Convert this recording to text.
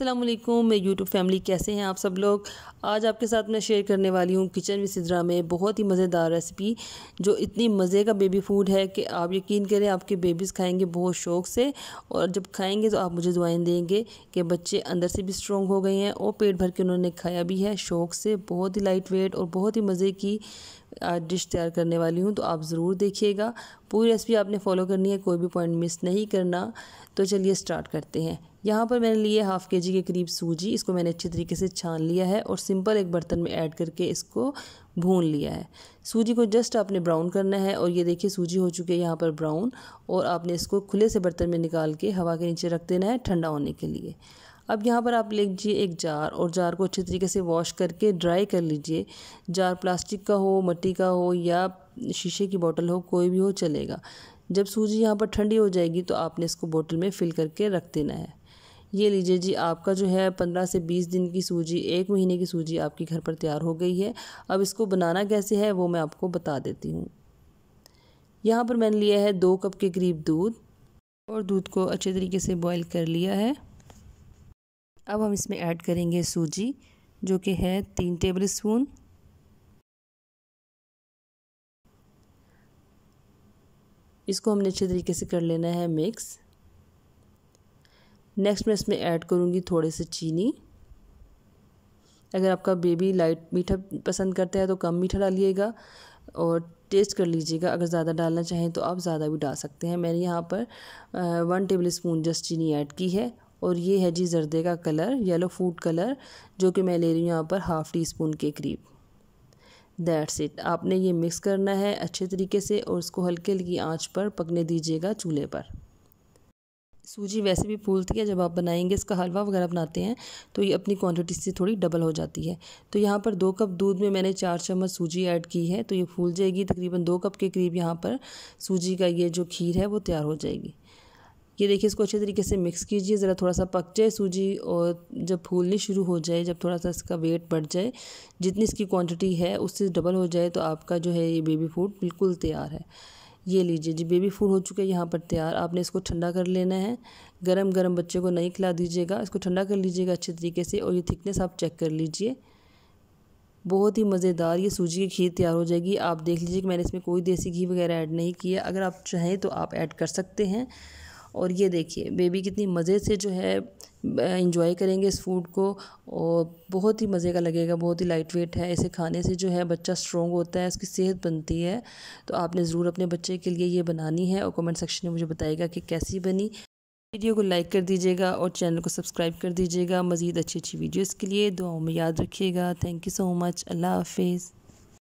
असलम मेरी YouTube family कैसे हैं आप सब लोग आज आपके साथ मैं शेयर करने वाली हूँ किचन में सिद्रा में बहुत ही मज़ेदार रेसिपी जो इतनी मज़े का बेबी फूड है कि आप यकीन करें आपके बेबीज़ खाएंगे बहुत शौक से और जब खाएंगे तो आप मुझे दुआएं देंगे कि बच्चे अंदर से भी स्ट्रॉन्ग हो गए हैं और पेट भर के उन्होंने खाया भी है शौक से बहुत ही लाइट वेट और बहुत ही मज़े की डिश तैयार करने वाली हूँ तो आप ज़रूर देखिएगा पूरी रेसिपी आपने फॉलो करनी है कोई भी पॉइंट मिस नहीं करना तो चलिए स्टार्ट करते हैं यहाँ पर मैंने लिए हाफ़ के जी के करीब सूजी इसको मैंने अच्छे तरीके से छान लिया है और सिंपल एक बर्तन में ऐड करके इसको भून लिया है सूजी को जस्ट आपने ब्राउन करना है और ये देखिए सूजी हो चुकी है यहाँ पर ब्राउन और आपने इसको खुले से बर्तन में निकाल के हवा के नीचे रख देना है ठंडा होने के लिए अब यहाँ पर आप ले लीजिए एक जार और जार को अच्छे तरीके से वॉश करके ड्राई कर लीजिए जार प्लास्टिक का हो मट्टी का हो या शीशे की बोतल हो कोई भी हो चलेगा जब सूजी यहाँ पर ठंडी हो जाएगी तो आपने इसको बोतल में फ़िल करके रख देना है ये लीजिए जी आपका जो है पंद्रह से बीस दिन की सूजी एक महीने की सूजी आपकी घर पर तैयार हो गई है अब इसको बनाना कैसे है वो मैं आपको बता देती हूँ यहाँ पर मैंने लिया है दो कप के करीब दूध और दूध को अच्छे तरीके से बॉईल कर लिया है अब हम इसमें ऐड करेंगे सूजी जो कि है तीन टेबल स्पून इसको हमने अच्छे तरीके से कर लेना है मिक्स नेक्स्ट मैं इसमें ऐड करूँगी थोड़े से चीनी अगर आपका बेबी लाइट मीठा पसंद करता है तो कम मीठा डालिएगा और टेस्ट कर लीजिएगा अगर ज़्यादा डालना चाहें तो आप ज़्यादा भी डाल सकते हैं मैंने यहाँ पर वन टेबल स्पून जस्ट चीनी ऐड की है और ये है जी जर्दे का कलर येलो फूड कलर जो कि मैं ले रही हूँ यहाँ पर हाफ़ टी स्पून के करीब दैट्स इट आपने ये मिक्स करना है अच्छे तरीके से और उसको हल्के हल्की आँच पर पकने दीजिएगा चूल्हे पर सूजी वैसे भी फूलती है जब आप बनाएंगे इसका हलवा वगैरह बनाते हैं तो ये अपनी क्वांटिटी से थोड़ी डबल हो जाती है तो यहाँ पर दो कप दूध में मैंने चार चम्मच सूजी ऐड की है तो ये फूल जाएगी तकरीबन दो कप के करीब यहाँ पर सूजी का ये जो खीर है वो तैयार हो जाएगी ये देखिए इसको अच्छे तरीके से मिक्स कीजिए ज़रा थोड़ा सा पक जाए सूजी और जब फूलनी शुरू हो जाए जब थोड़ा सा इसका वेट बढ़ जाए जितनी इसकी क्वांटिटी है उससे डबल हो जाए तो आपका जो है ये बेबी फूड बिल्कुल तैयार है ये लीजिए जी बेबी फूड हो चुके हैं यहाँ पर तैयार आपने इसको ठंडा कर लेना है गरम गरम बच्चे को नहीं खिला दीजिएगा इसको ठंडा कर लीजिएगा अच्छे तरीके से और ये थिकनेस आप चेक कर लीजिए बहुत ही मज़ेदार ये सूजी की खीर तैयार हो जाएगी आप देख लीजिए कि मैंने इसमें कोई देसी घी वगैरह ऐड नहीं किया अगर आप चाहें तो आप ऐड कर सकते हैं और ये देखिए बेबी कितनी मज़े से जो है इंजॉय करेंगे इस फूड को और बहुत ही मज़े का लगेगा बहुत ही लाइट वेट है इसे खाने से जो है बच्चा स्ट्रॉन्ग होता है उसकी सेहत बनती है तो आपने ज़रूर अपने बच्चे के लिए ये बनानी है और कमेंट सेक्शन में मुझे बताएगा कि कैसी बनी वीडियो को लाइक कर दीजिएगा और चैनल को सब्सक्राइब कर दीजिएगा मज़ीद अच्छी अच्छी वीडियोज़ के लिए दुआओं में याद रखिएगा thank you so much Allah हाफिज़